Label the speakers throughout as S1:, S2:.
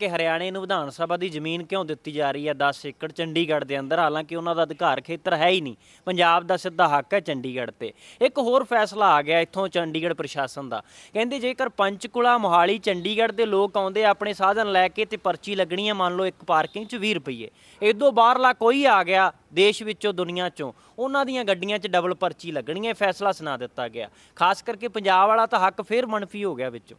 S1: ਕਿ ਹਰਿਆਣੇ ਨੂੰ ਵਿਧਾਨ ਸਭਾ ਦੀ ਜ਼ਮੀਨ ਕਿਉਂ ਦਿੱਤੀ ਜਾ ਰਹੀ ਹੈ 10 ਏਕੜ ਚੰਡੀਗੜ੍ਹ ਦੇ ਅੰਦਰ ਹਾਲਾਂਕਿ ਉਹਨਾਂ ਦਾ ਅਧਿਕਾਰ ਖੇਤਰ ਹੈ ਹੀ ਨਹੀਂ ਪੰਜਾਬ ਦਾ ਸਿੱਧਾ ਹੱਕ ਹੈ ਚੰਡੀਗੜ੍ਹ ਤੇ ਇੱਕ ਹੋਰ ਫੈਸਲਾ ਆ ਗਿਆ ਇੱਥੋਂ ਚੰਡੀਗੜ੍ਹ ਪ੍ਰਸ਼ਾਸਨ ਦਾ ਕਹਿੰਦੇ ਜੇਕਰ ਪੰਚਕੁਲਾ ਮੋਹਾਲੀ ਚੰਡੀਗੜ੍ਹ ਦੇ ਲੋਕ ਆਉਂਦੇ ਆਪਣੇ ਸਾਧਨ ਲੈ ਕੇ ਤੇ ਪਰਚੀ ਲੱਗਣੀ ਹੈ ਮੰਨ ਲਓ ਇੱਕ ਪਾਰਕਿੰਗ 'ਚ 20 ਰੁਪਏ ਇਦੋਂ ਬਾਹਰਲਾ ਕੋਈ ਆ ਗਿਆ ਦੇਸ਼ ਵਿੱਚੋਂ ਦੁਨੀਆ 'ਚੋਂ ਉਹਨਾਂ ਦੀਆਂ ਗੱਡੀਆਂ 'ਚ ਡਬਲ ਪਰਚੀ ਲੱਗਣੀ ਹੈ ਫੈਸਲਾ ਸੁਣਾ ਦਿੱਤਾ ਗਿਆ ਖਾਸ ਕਰਕੇ ਪੰਜਾਬ ਵਾਲਾ ਤਾਂ ਹੱਕ ਫੇਰ ਮਨਫੀ ਹੋ ਗਿਆ ਵਿੱਚੋਂ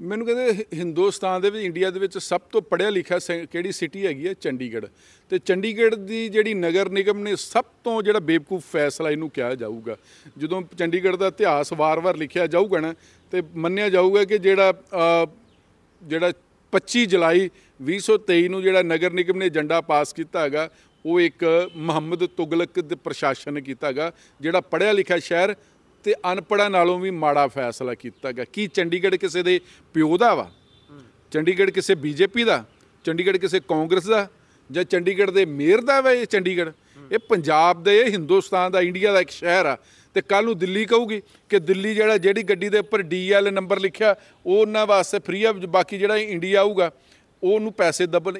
S1: ਮੈਨੂੰ ਕਹਿੰਦੇ ਹਿੰਦੁਸਤਾਨ ਦੇ ਵਿੱਚ ਇੰਡੀਆ ਦੇ ਵਿੱਚ ਸਭ ਤੋਂ ਪੜਿਆ ਲਿਖਿਆ ਕਿਹੜੀ ਸਿਟੀ ਹੈਗੀ ਹੈ ਚੰਡੀਗੜ੍ਹ ਤੇ ਚੰਡੀਗੜ੍ਹ ਦੀ ਜਿਹੜੀ ਨਗਰ ਨਿਗਮ ਨੇ ਸਭ ਤੋਂ ਜਿਹੜਾ ਬੇਵਕੂਫ ਫੈਸਲਾ ਇਹਨੂੰ ਕਿਹਾ ਜਾਊਗਾ ਜਦੋਂ ਚੰਡੀਗੜ੍ਹ ਦਾ ਇਤਿਹਾਸ ਵਾਰ-ਵਾਰ ਲਿਖਿਆ ਜਾਊਗਾ ਨਾ ਤੇ ਮੰਨਿਆ ਜਾਊਗਾ ਕਿ ਜਿਹੜਾ ਜਿਹੜਾ 25 ਜੁਲਾਈ 2023 ਨੂੰ ਜਿਹੜਾ ਨਗਰ ਨਿਗਮ ਨੇ ਏਜੰਡਾ ਪਾਸ ਕੀਤਾ ਹੈਗਾ ਉਹ ਇੱਕ ਮੁਹੰਮਦ ਤੁਗਲਕ ਦੇ ਪ੍ਰਸ਼ਾਸਨ ਕੀਤਾ ਹੈਗਾ ਜਿਹੜਾ ਪੜਿਆ ਲਿਖਿਆ ਸ਼ਹਿਰ ਤੇ ਅਨਪੜਾ ਨਾਲੋਂ ਵੀ ਮਾੜਾ ਫੈਸਲਾ ਕੀਤਾ ਗਿਆ ਕੀ ਚੰਡੀਗੜ੍ਹ ਕਿਸੇ ਦੇ ਪਿਓ ਦਾ ਵਾ ਚੰਡੀਗੜ੍ਹ ਕਿਸੇ ਬੀਜੇਪੀ ਦਾ ਚੰਡੀਗੜ੍ਹ ਕਿਸੇ ਕਾਂਗਰਸ ਦਾ ਜਾਂ ਚੰਡੀਗੜ੍ਹ ਦੇ ਮੇਅਰ ਦਾ ਵਾ ਇਹ ਚੰਡੀਗੜ੍ਹ ਇਹ ਪੰਜਾਬ ਦੇ ਹਿੰਦੁਸਤਾਨ ਦਾ ਇੰਡੀਆ ਦਾ ਇੱਕ ਸ਼ਹਿਰ ਆ ਤੇ ਕੱਲ ਨੂੰ ਦਿੱਲੀ ਕਹੂਗੀ ਕਿ ਦਿੱਲੀ ਜਿਹੜਾ ਜਿਹੜੀ ਗੱਡੀ ਦੇ ਉੱਪਰ ਡੀਐਲ ਨੰਬਰ ਲਿਖਿਆ ਉਹ ਉਹਨਾਂ ਵਾਸਤੇ ਫ੍ਰੀ ਆ ਬਾਕੀ ਜਿਹੜਾ ਇੰਡੀਆ ਆਊਗਾ ਉਹਨੂੰ ਪੈਸੇ ਡਬਲ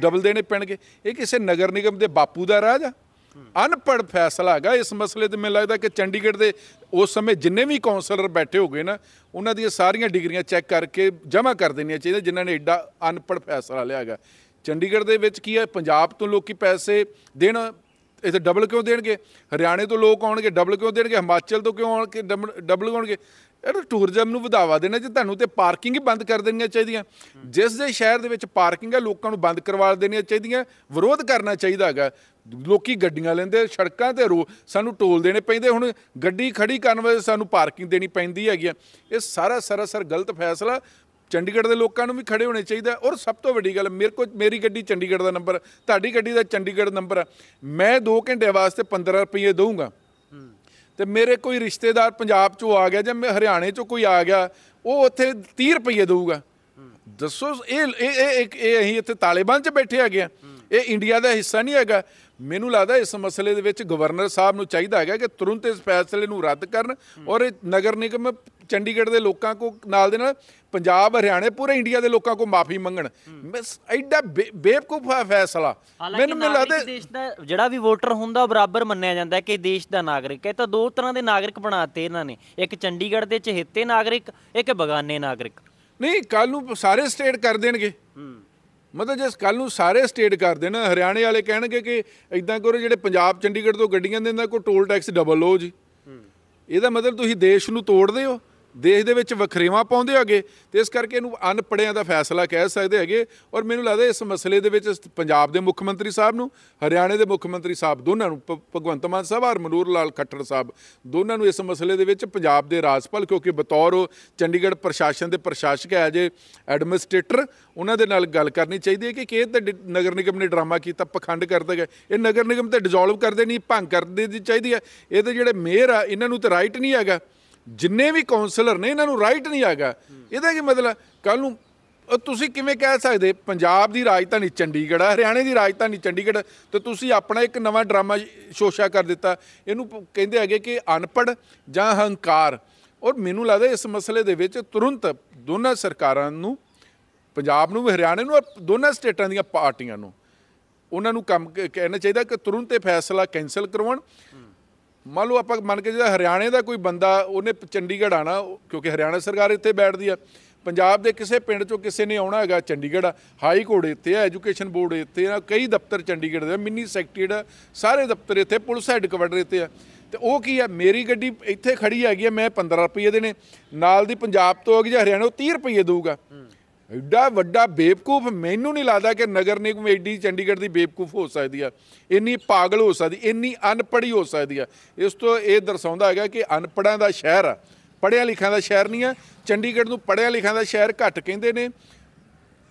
S1: ਡਬਲ ਦੇਣੇ ਪੈਣਗੇ ਇਹ ਕਿਸੇ ਨਗਰ ਨਿਗਮ ਦੇ ਬਾਪੂ ਦਾ ਰਾਜ ਆ ਅਨਪੜ ਫੈਸਲਾ ਹੈਗਾ ਇਸ ਮਸਲੇ ਤੇ ਮੈਨੂੰ ਲੱਗਦਾ ਕਿ ਚੰਡੀਗੜ੍ਹ ਦੇ ਉਸ ਸਮੇਂ ਜਿੰਨੇ ਵੀ ਕਾਉਂਸਲਰ ਬੈਠੇ ਹੋਗੇ ਨਾ ਉਹਨਾਂ ਦੀਆਂ ਸਾਰੀਆਂ ਡਿਗਰੀਆਂ ਚੈੱਕ ਕਰਕੇ ਜਮ੍ਹਾਂ ਕਰ ਦੇਣੀਆਂ ਚਾਹੀਦੀਆਂ ਜਿਨ੍ਹਾਂ ਨੇ ਐਡਾ ਅਨਪੜ ਫੈਸਲਾ ਲਿਆ ਹੈਗਾ ਚੰਡੀਗੜ੍ਹ ਦੇ ਵਿੱਚ ਕੀ ਹੈ ਪੰਜਾਬ ਤੋਂ ਲੋਕੀ ਪੈਸੇ ਦੇਣ ਇਥੇ ਡਬਲ ਕਿਉਂ ਦੇਣਗੇ ਹਰਿਆਣੇ ਤੋਂ ਲੋਕ ਆਉਣਗੇ ਡਬਲ ਕਿਉਂ ਦੇਣਗੇ ਹਿਮਾਚਲ ਤੋਂ ਕਿਉਂ ਆਉਣਗੇ ਡਬਲ ਆਉਣਗੇ ਇਹ ਟੂਰਿਜ਼ਮ ਨੂੰ ਵਧਾਵਾ ਦੇਣਾ ਜੇ ਤੁਹਾਨੂੰ ਤੇ ਪਾਰਕਿੰਗ ਹੀ ਬੰਦ ਕਰ ਦੇਣੀਆਂ ਚਾਹੀਦੀਆਂ ਜਿਸ ਦੇ ਸ਼ਹਿਰ ਦੇ ਵਿੱਚ ਪਾਰਕਿੰਗ ਹੈ ਲੋਕਾਂ ਨੂੰ ਬੰਦ ਕਰਵਾ ਦੇਣੀਆਂ ਚਾਹੀਦੀਆਂ ਵਿਰੋਧ ਕਰਨਾ ਚਾਹੀਦਾ ਹੈਗਾ ਲੋਕੀ ਗੱਡੀਆਂ ਲੈਂਦੇ ਸੜਕਾਂ ਤੇ ਰੋ ਸਾਨੂੰ ਟੋਲ ਦੇਣੇ ਪੈਂਦੇ ਹੁਣ ਗੱਡੀ ਖੜੀ ਕਰਨ ਵਾਸਤੇ ਸਾਨੂੰ ਪਾਰਕਿੰਗ ਦੇਣੀ ਪੈਂਦੀ ਹੈਗੀ ਇਹ ਸਾਰਾ ਸਰਸਰ ਗਲਤ ਫੈਸਲਾ ਚੰਡੀਗੜ੍ਹ ਦੇ ਲੋਕਾਂ ਨੂੰ ਵੀ ਖੜੇ ਹੋਣੇ ਚਾਹੀਦਾ ਔਰ ਸਭ ਤੋਂ ਵੱਡੀ ਗੱਲ ਮੇਰੇ ਕੋਲ ਮੇਰੀ ਗੱਡੀ ਚੰਡੀਗੜ੍ਹ ਦਾ ਨੰਬਰ ਤੁਹਾਡੀ ਗੱਡੀ ਦਾ ਚੰਡੀਗੜ੍ਹ ਨੰਬਰ ਮੈਂ 2 ਘੰਟੇ ਵਾਸਤੇ 15 ਰੁਪਏ ਦਊਂਗਾ ਤੇ ਮੇਰੇ ਕੋਈ ਰਿਸ਼ਤੇਦਾਰ ਪੰਜਾਬ ਚੋਂ ਆ ਗਿਆ ਜਾਂ ਮੈਂ ਹਰਿਆਣੇ ਚੋਂ ਕੋਈ ਆ ਗਿਆ ਉਹ ਉੱਥੇ 30 ਰੁਪਏ ਦਊਗਾ ਦੱਸੋ ਇਹ ਇਹ ਇਹ ਅਸੀਂ ਇੱਥੇ ਤਾਲੇਬਾਨ 'ਚ ਬੈਠੇ ਆ ਗਏ ਇਹ ਇੰਡੀਆ ਦਾ ਹਿੱਸਾ ਨਹੀਂ ਹੈਗਾ ਮੈਨੂੰ ਲੱਗਦਾ ਇਸ ਮਸਲੇ ਦੇ ਵਿੱਚ ਗਵਰਨਰ ਸਾਹਿਬ ਨੂੰ ਚਾਹੀਦਾ ਹੈਗਾ ਕਿ ਤੁਰੰਤ ਇਸ ਫੈਸਲੇ ਨੂੰ ਰੱਦ ਕਰਨ ਔਰ ਨਗਰ ਨਿਗਮ ਚੰਡੀਗੜ੍ਹ ਦੇ ਲੋਕਾਂ ਕੋ ਨਾਲ ਦੇ ਨਾਲ ਪੰਜਾਬ ਹਰਿਆਣਾ ਪੂਰੇ ਇੰਡੀਆ ਦੇ ਲੋਕਾਂ ਕੋ ਮਾਫੀ ਮੰਗਣ ਐਡਾ ਬੇਵਕੂਫ ਫੈਸਲਾ ਮੈਨੂੰ ਮੈਨੂੰ ਲੱਗਦਾ ਦੇਸ਼ ਦਾ ਜਿਹੜਾ ਵੀ ਵੋਟਰ ਹੁੰਦਾ ਬਰਾਬਰ ਮੰਨਿਆ ਜਾਂਦਾ ਕਿ ਦੇਸ਼ ਦਾ ਨਾਗਰਿਕ ਹੈ ਤਾਂ ਦੋ ਤਰ੍ਹਾਂ ਦੇ ਨਾਗਰਿਕ ਬਣਾਤੇ ਇਹਨਾਂ ਨੇ ਇੱਕ ਚੰਡੀਗੜ੍ਹ ਦੇ ਚਹੇਤੇ ਨਾਗਰਿਕ ਇੱਕ ਬਗਾਨੇ ਨਾਗਰਿਕ ਨਹੀਂ ਕੱਲ ਨੂੰ ਸਾਰੇ ਸਟੇਟ ਕਰ ਦੇਣਗੇ ਮਤਲਬ ਜੇ ਕੱਲ ਨੂੰ ਸਾਰੇ ਸਟੇਟ ਕਰ ਦੇਣ ਹਰਿਆਣੇ ਵਾਲੇ ਕਹਿਣਗੇ ਕਿ ਇਦਾਂ ਕਰੋ ਜਿਹੜੇ ਪੰਜਾਬ ਚੰਡੀਗੜ੍ਹ ਤੋਂ ਗੱਡੀਆਂ ਦੇ ਇਹਨਾਂ ਕੋ ਟੋਲ ਟੈਕਸ ਡਬਲ ਹੋ ਜੀ ਇਹਦਾ ਮਤਲਬ ਤੁਸੀਂ ਦੇਸ਼ ਨੂੰ ਤੋੜਦੇ ਹੋ ਦੇਸ਼ ਦੇ ਵਿੱਚ ਵਖਰੇਵਾ ਪਾਉਂਦੇ ਹੋਗੇ ਤੇ ਇਸ ਕਰਕੇ ਇਹਨੂੰ ਅਨਪੜਿਆਂ ਦਾ ਫੈਸਲਾ ਕਹਿ ਸਕਦੇ ਹੈਗੇ ਔਰ ਮੈਨੂੰ ਲੱਗਦਾ ਇਸ ਮਸਲੇ ਦੇ ਵਿੱਚ ਪੰਜਾਬ ਦੇ ਮੁੱਖ ਮੰਤਰੀ ਸਾਹਿਬ ਨੂੰ ਹਰਿਆਣੇ ਦੇ ਮੁੱਖ ਮੰਤਰੀ ਸਾਹਿਬ ਦੋਨਾਂ ਨੂੰ ਭਗਵੰਤ ਮਾਨ ਸਾਹਿਬ ਔਰ ਮਨੂਰ ਲਾਲ ਖੱਟਰ ਸਾਹਿਬ ਦੋਨਾਂ ਨੂੰ ਇਸ ਮਸਲੇ ਦੇ ਵਿੱਚ ਪੰਜਾਬ ਦੇ ਰਾਜਪਾਲ ਕਿਉਂਕਿ ਬਤੌਰ ਚੰਡੀਗੜ੍ਹ ਪ੍ਰਸ਼ਾਸਨ ਦੇ ਪ੍ਰਸ਼ਾਸਕ ਹੈ ਜੇ ਐਡਮਿਨਿਸਟ੍ਰੇਟਰ ਉਹਨਾਂ ਦੇ ਨਾਲ ਗੱਲ ਕਰਨੀ ਚਾਹੀਦੀ ਹੈ ਕਿ ਕਿਹ ਇਹ ਤਾਂ ਨਗਰ ਨਿਗਮ ਨੇ ਡਰਾਮਾ ਕੀਤਾ ਪਖੰਡ ਕਰਦੇ ਗਏ ਇਹ ਨਗਰ ਨਿਗਮ ਤੇ ਡਿਸੋਲਵ ਕਰਦੇ ਨਹੀਂ ਭੰਗ ਕਰਦੇ ਦੀ ਚਾਹੀਦੀ ਹੈ ਇਹ ਤੇ ਜਿਹੜੇ ਮੇਅਰ ਆ ਇਹਨਾਂ ਨੂੰ ਤਾਂ ਰਾਈਟ ਨਹੀਂ ਹੈਗਾ ਜਿੰਨੇ ਵੀ ਕਾਉਂਸਲਰ ਨੇ ਇਹਨਾਂ ਨੂੰ ਰਾਈਟ ਨਹੀਂ ਹੈਗਾ ਇਹਦਾ ਕੀ ਮਤਲਬ ਕੱਲ ਨੂੰ ਤੁਸੀਂ ਕਿਵੇਂ ਕਹਿ ਸਕਦੇ ਪੰਜਾਬ ਦੀ ਰਾਜਧਾਨੀ ਚੰਡੀਗੜ੍ਹ ਹੈ ਹਰਿਆਣੇ ਦੀ ਰਾਜਧਾਨੀ ਚੰਡੀਗੜ੍ਹ ਤੇ ਤੁਸੀਂ ਆਪਣਾ ਇੱਕ ਨਵਾਂ ਡਰਾਮਾ ਸ਼ੋਸ਼ਾ ਕਰ ਦਿੱਤਾ ਇਹਨੂੰ ਕਹਿੰਦੇ ਹੈਗੇ ਕਿ ਅਨਪੜ ਜਾਂ ਹੰਕਾਰ ਔਰ ਮੈਨੂੰ ਲੱਗਦਾ ਇਸ ਮਸਲੇ ਦੇ ਵਿੱਚ ਤੁਰੰਤ ਦੋਨਾਂ ਸਰਕਾਰਾਂ ਨੂੰ ਪੰਜਾਬ ਨੂੰ ਹਰਿਆਣੇ ਨੂੰ ਔਰ ਦੋਨਾਂ ਸਟੇਟਾਂ ਦੀਆਂ ਪਾਰਟੀਆਂ ਨੂੰ ਉਹਨਾਂ ਨੂੰ ਕੰਮ ਕਹਿਣਾ ਚਾਹੀਦਾ ਕਿ ਤੁਰੰਤ ਇਹ ਫੈਸਲਾ ਕੈਨਸਲ ਕਰਵਾਉਣ ਮੰਨ ਲਓ ਆਪਾਂ ਮੰਨ ਕੇ ਜਿਹੜਾ ਹਰਿਆਣੇ ਦਾ ਕੋਈ ਬੰਦਾ ਉਹਨੇ ਚੰਡੀਗੜ੍ਹ ਆਣਾ ਕਿਉਂਕਿ ਹਰਿਆਣਾ ਸਰਕਾਰ ਇੱਥੇ ਬੈਠਦੀ ਆ ਪੰਜਾਬ ਦੇ ਕਿਸੇ ਪਿੰਡ ਚੋਂ ਕਿਸੇ ਨੇ ਆਉਣਾ ਹੈਗਾ ਚੰਡੀਗੜ੍ਹ ਹਾਈ ਕੋਰਟ ਇੱਥੇ ਆ ਐਜੂਕੇਸ਼ਨ ਬੋਰਡ ਇੱਥੇ ਆ ਕਈ ਦਫ਼ਤਰ ਚੰਡੀਗੜ੍ਹ ਦੇ ਮਿੰਨੀ ਸੈਕਟਰੀਟ ਸਾਰੇ ਦਫ਼ਤਰ ਇੱਥੇ ਪੁਲਿਸ ਕੁਆਰਟਰ ਇੱਥੇ ਆ ਤੇ ਉਹ ਕੀ ਆ ਮੇਰੀ ਗੱਡੀ ਇੱਥੇ ਖੜੀ ਹੈਗੀ ਆ ਮੈਂ 15 ਰੁਪਏ ਦੇਣੇ ਨਾਲ ਦੀ ਪੰਜਾਬ ਤੋਂ ਗਈ ਜਾਂ ਹਰਿਆਣਾ ਉਹ 30 ਰੁਪਏ ਦੇਊਗਾ ਐਡਾ ਵੱਡਾ ਬੇਵਕੂਫ ਮੈਨੂੰ ਨਹੀਂ ਲੱਗਦਾ ਕਿ ਨਗਰ ਨਿਗਮ ਐਡੀ ਚੰਡੀਗੜ੍ਹ ਦੀ ਬੇਵਕੂਫ ਹੋ ਸਕਦੀ ਆ ਇੰਨੀ ਪਾਗਲ ਹੋ ਸਕਦੀ ਇੰਨੀ ਅਨਪੜ੍ਹੀ ਹੋ ਸਕਦੀ ਆ ਇਸ ਤੋਂ ਇਹ ਦਰਸਾਉਂਦਾ ਹੈਗਾ ਕਿ ਅਨਪੜ੍ਹਾਂ ਦਾ ਸ਼ਹਿਰ ਆ ਪੜ੍ਹਿਆ ਲਿਖਿਆ ਦਾ ਸ਼ਹਿਰ ਨਹੀਂ ਆ ਚੰਡੀਗੜ੍ਹ ਨੂੰ ਪੜ੍ਹਿਆ ਲਿਖਿਆ ਦਾ ਸ਼ਹਿਰ ਘੱਟ ਕਹਿੰਦੇ ਨੇ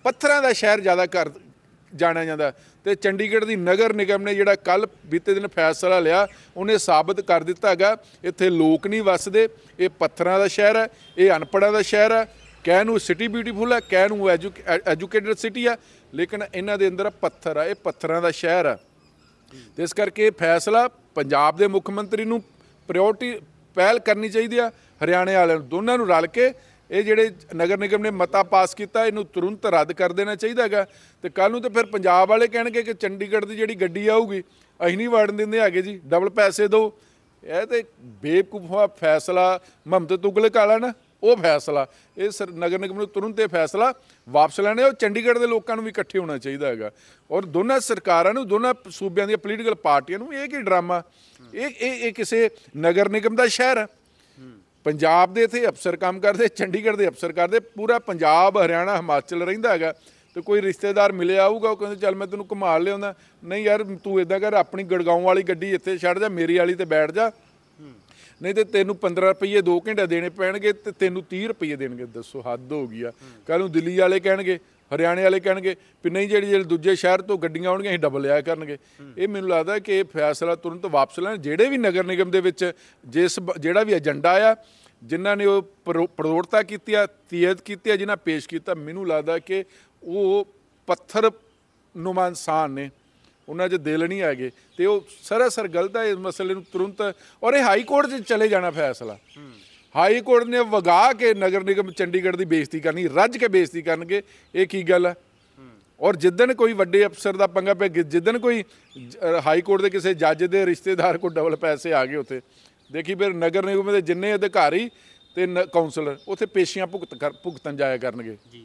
S1: ਪੱਥਰਾਂ ਦਾ ਸ਼ਹਿਰ ਜ਼ਿਆਦਾ ਕਰ ਜਾਣਿਆ ਜਾਂਦਾ ਤੇ ਚੰਡੀਗੜ੍ਹ ਦੀ ਨਗਰ ਨਿਗਮ ਨੇ ਜਿਹੜਾ ਕੱਲ ਬੀਤੇ ਦਿਨ ਫੈਸਲਾ ਲਿਆ ਉਹਨੇ ਸਾਬਤ ਕਰ ਦਿੱਤਾ ਹੈਗਾ ਇੱਥੇ ਲੋਕ ਨਹੀਂ ਵੱਸਦੇ ਇਹ ਪੱਥਰਾਂ ਦਾ ਸ਼ਹਿਰ ਹੈ ਇਹ ਅਨਪੜ੍ਹਾਂ ਦਾ ਸ਼ਹਿਰ ਹੈ ਕੈਨੂ ਸਿਟੀ ਬਿਊਟੀਫੁਲ ਹੈ ਕੈਨੂ ਐਜੂਕੇਟਡ ਸਿਟੀ ਆ ਲੇਕਿਨ ਇਹਨਾਂ ਦੇ ਅੰਦਰ ਪੱਥਰ ਆ ਇਹ ਪੱਥਰਾਂ ਦਾ ਸ਼ਹਿਰ ਆ ਤੇ ਇਸ ਕਰਕੇ ਫੈਸਲਾ ਪੰਜਾਬ ਦੇ ਮੁੱਖ ਮੰਤਰੀ ਨੂੰ ਪ੍ਰਾਇੋਰਟੀ ਪਹਿਲ ਕਰਨੀ ਚਾਹੀਦੀ ਆ ਹਰਿਆਣੇ ਵਾਲਿਆਂ ਨੂੰ ਦੋਨਾਂ ਨੂੰ ਰਲ ਕੇ ਇਹ ਜਿਹੜੇ ਨਗਰ ਨਿਗਮ ਨੇ ਮਤਾ ਪਾਸ ਕੀਤਾ ਇਹਨੂੰ ਤੁਰੰਤ ਰੱਦ ਕਰ ਦੇਣਾ ਚਾਹੀਦਾ ਹੈਗਾ ਤੇ ਕੱਲ ਨੂੰ ਤੇ ਫਿਰ ਪੰਜਾਬ ਵਾਲੇ ਕਹਿਣਗੇ ਕਿ ਚੰਡੀਗੜ੍ਹ ਦੀ ਜਿਹੜੀ ਗੱਡੀ ਆਊਗੀ ਅਸੀਂ ਨਹੀਂ ਵੜਨ ਦਿੰਦੇ ਹੈਗੇ ਜੀ ਡਬਲ ਪੈਸੇ ਦਿਓ ਇਹ ਤੇ ਬੇਵਕੂਫਾ ਫੈਸਲਾ ਮਹਮਦ ਤੁਗਲਕ ਵਾਲਾ ਨਾ ਉਹ ਫੈਸਲਾ ਇਹ ਸਰ ਨਗਰ ਨਿਗਮ ਨੂੰ ਤੁਰੰਤ ਇਹ ਫੈਸਲਾ ਵਾਪਸ ਲੈਣਾ ਉਹ ਚੰਡੀਗੜ੍ਹ ਦੇ ਲੋਕਾਂ ਨੂੰ ਵੀ ਇਕੱਠੇ ਹੋਣਾ ਚਾਹੀਦਾ ਹੈਗਾ ਔਰ ਦੋਨਾਂ ਸਰਕਾਰਾਂ ਨੂੰ ਦੋਨਾਂ ਸੂਬਿਆਂ ਦੀਆਂ ਪੋਲੀਟੀਕਲ ਪਾਰਟੀਆਂ ਨੂੰ ਇਹ ਕੀ ਡਰਾਮਾ ਇਹ ਇਹ ਕਿਸੇ ਨਗਰ ਨਿਗਮ ਦਾ ਸ਼ਹਿਰ ਹੈ ਪੰਜਾਬ ਦੇ ਇਥੇ ਅਫਸਰ ਕੰਮ ਕਰਦੇ ਚੰਡੀਗੜ੍ਹ ਦੇ ਅਫਸਰ ਕਰਦੇ ਪੂਰਾ ਪੰਜਾਬ ਹਰਿਆਣਾ ਹਿਮਾਚਲ ਰਹਿੰਦਾ ਹੈਗਾ ਤੇ ਕੋਈ ਰਿਸ਼ਤੇਦਾਰ ਮਿਲੇ ਆਊਗਾ ਉਹ ਕਹਿੰਦੇ ਚੱਲ ਮੈਂ ਤੈਨੂੰ ਘੁਮਾ ਲਿਆਉਂਦਾ ਨਹੀਂ ਯਾਰ ਤੂੰ ਇਦਾਂ ਕਰ ਆਪਣੀ ਗੜਗਾਉਂ ਵਾਲੀ ਗੱਡੀ ਇੱਥੇ ਛੱਡ ਜਾ ਮੇਰੀ ਵਾਲੀ ਤੇ ਬੈਠ ਜਾ ਨਹੀਂ ਤੇ ਤੈਨੂੰ 15 ਰੁਪਏ 2 ਘੰਟੇ ਦੇਣੇ ਪੈਣਗੇ ਤੇ ਤੈਨੂੰ 30 ਰੁਪਏ ਦੇਣਗੇ ਦੱਸੋ ਹੱਦ ਹੋ ਗਈ ਆ ਕੱਲ ਨੂੰ ਦਿੱਲੀ ਵਾਲੇ ਕਹਿਣਗੇ ਹਰਿਆਣੇ ਵਾਲੇ ਕਹਿਣਗੇ ਵੀ ਨਹੀਂ ਜਿਹੜੀ ਜਿਹੜੇ ਦੂਜੇ ਸ਼ਹਿਰ ਤੋਂ ਗੱਡੀਆਂ ਆਉਣਗੀਆਂ ਅਸੀਂ ਡਬਲ ਆਇਆ ਕਰਨਗੇ ਇਹ ਮੈਨੂੰ ਲੱਗਦਾ ਕਿ ਇਹ ਫੈਸਲਾ ਤੁਰੰਤ ਵਾਪਸ ਲੈਣ ਜਿਹੜੇ ਵੀ ਨਗਰ ਨਿਗਮ ਦੇ ਵਿੱਚ ਜਿਸ ਜਿਹੜਾ ਵੀ ਏਜੰਡਾ ਆ ਜਿਨ੍ਹਾਂ ਨੇ ਉਹ ਪ੍ਰੋੜਤਾ ਕੀਤੀ ਆ ਤੀਅਤ ਕੀਤੀ ਆ ਜਿਨ੍ਹਾਂ ਪੇਸ਼ ਕੀਤਾ ਮੈਨੂੰ ਲੱਗਦਾ ਕਿ ਉਹ ਪੱਥਰ ਨੁਮਾਨਸਾਨ ਨੇ ਉਹਨਾਂ 'ਚ ਦਿਲ ਨਹੀਂ ਹੈਗੇ ਤੇ ਉਹ ਸਰਾਸਰ ਗਲਤ ਹੈ ਇਸ ਮਸਲੇ ਨੂੰ ਤੁਰੰਤ ਔਰ ਇਹ ਹਾਈ ਕੋਰਟ 'ਚ ਚਲੇ ਜਾਣਾ ਫੈਸਲਾ ਹਾਈ ਕੋਰਟ ਨੇ ਵਗਾ ਕੇ ਨਗਰ ਨਿਗਮ ਚੰਡੀਗੜ੍ਹ ਦੀ ਬੇਇੱਜ਼ਤੀ ਕਰਨੀ ਰੱਜ ਕੇ ਬੇਇੱਜ਼ਤੀ ਕਰਨਗੇ ਇਹ ਕੀ ਗੱਲ ਹੈ ਔਰ ਜਿੱਦਣ ਕੋਈ ਵੱਡੇ ਅਫਸਰ ਦਾ ਪੰਗਾ ਪੈ ਜਿੱਦਣ ਕੋਈ ਹਾਈ ਕੋਰਟ ਦੇ ਕਿਸੇ ਜੱਜ ਦੇ ਰਿਸ਼ਤੇਦਾਰ ਕੋ ਡਬਲ ਪੈਸੇ ਆ ਗਏ ਉੱਥੇ ਦੇਖੀ ਫਿਰ ਨਗਰ ਨਿਗਮ ਦੇ ਜਿੰਨੇ ਅਧਿਕਾਰੀ ਤੇ ਕਾਉਂਸਲਰ ਉੱਥੇ ਪੇਸ਼ੀਆਂ ਭੁਗਤ ਭੁਗਤਨ ਜਾਇਆ ਕਰਨਗੇ